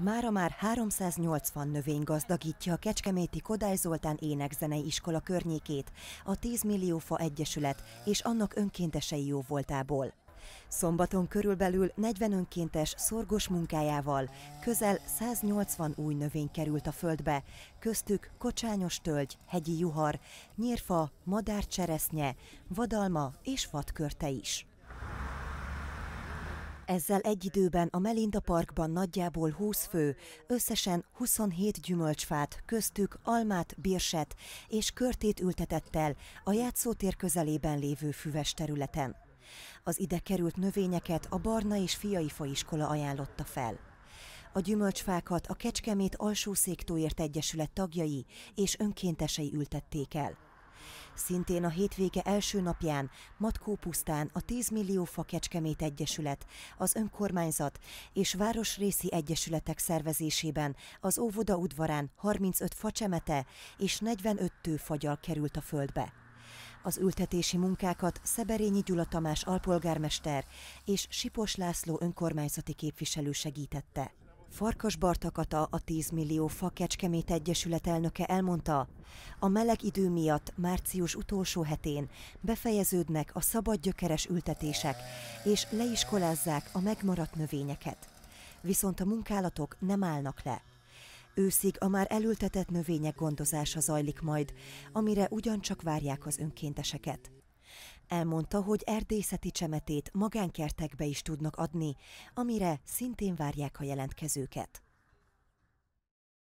Mára már 380 növény gazdagítja a Kecskeméti Kodály Zoltán Énekzenei Iskola környékét, a 10 millió fa egyesület és annak önkéntesei jó voltából. Szombaton körülbelül 40 önkéntes szorgos munkájával közel 180 új növény került a földbe, köztük kocsányos tölgy, hegyi juhar, nyírfa, madárcseresznye, vadalma és vadkörte is. Ezzel egy időben a Melinda Parkban nagyjából 20 fő, összesen 27 gyümölcsfát, köztük almát, birset és körtét ültetett el a játszótér közelében lévő füves területen. Az ide került növényeket a Barna és Fiai Faiskola ajánlotta fel. A gyümölcsfákat a Kecskemét Alsószéktóért Egyesület tagjai és önkéntesei ültették el. Szintén a hétvége első napján Matkó pusztán a 10 millió fa Kecskemét Egyesület, az önkormányzat és városrészi egyesületek szervezésében az óvoda udvarán 35 facsemete és 45 tőfagyal került a földbe. Az ültetési munkákat Szeberényi Gyula Tamás alpolgármester és Sipos László önkormányzati képviselő segítette. Farkas Bartakata, a 10 millió fa Kecskemét Egyesület elnöke elmondta, a meleg idő miatt március utolsó hetén befejeződnek a szabad gyökeres ültetések, és leiskolázzák a megmaradt növényeket. Viszont a munkálatok nem állnak le. Őszig a már elültetett növények gondozása zajlik majd, amire ugyancsak várják az önkénteseket. Elmondta, hogy erdészeti csemetét magánkertekbe is tudnak adni, amire szintén várják a jelentkezőket.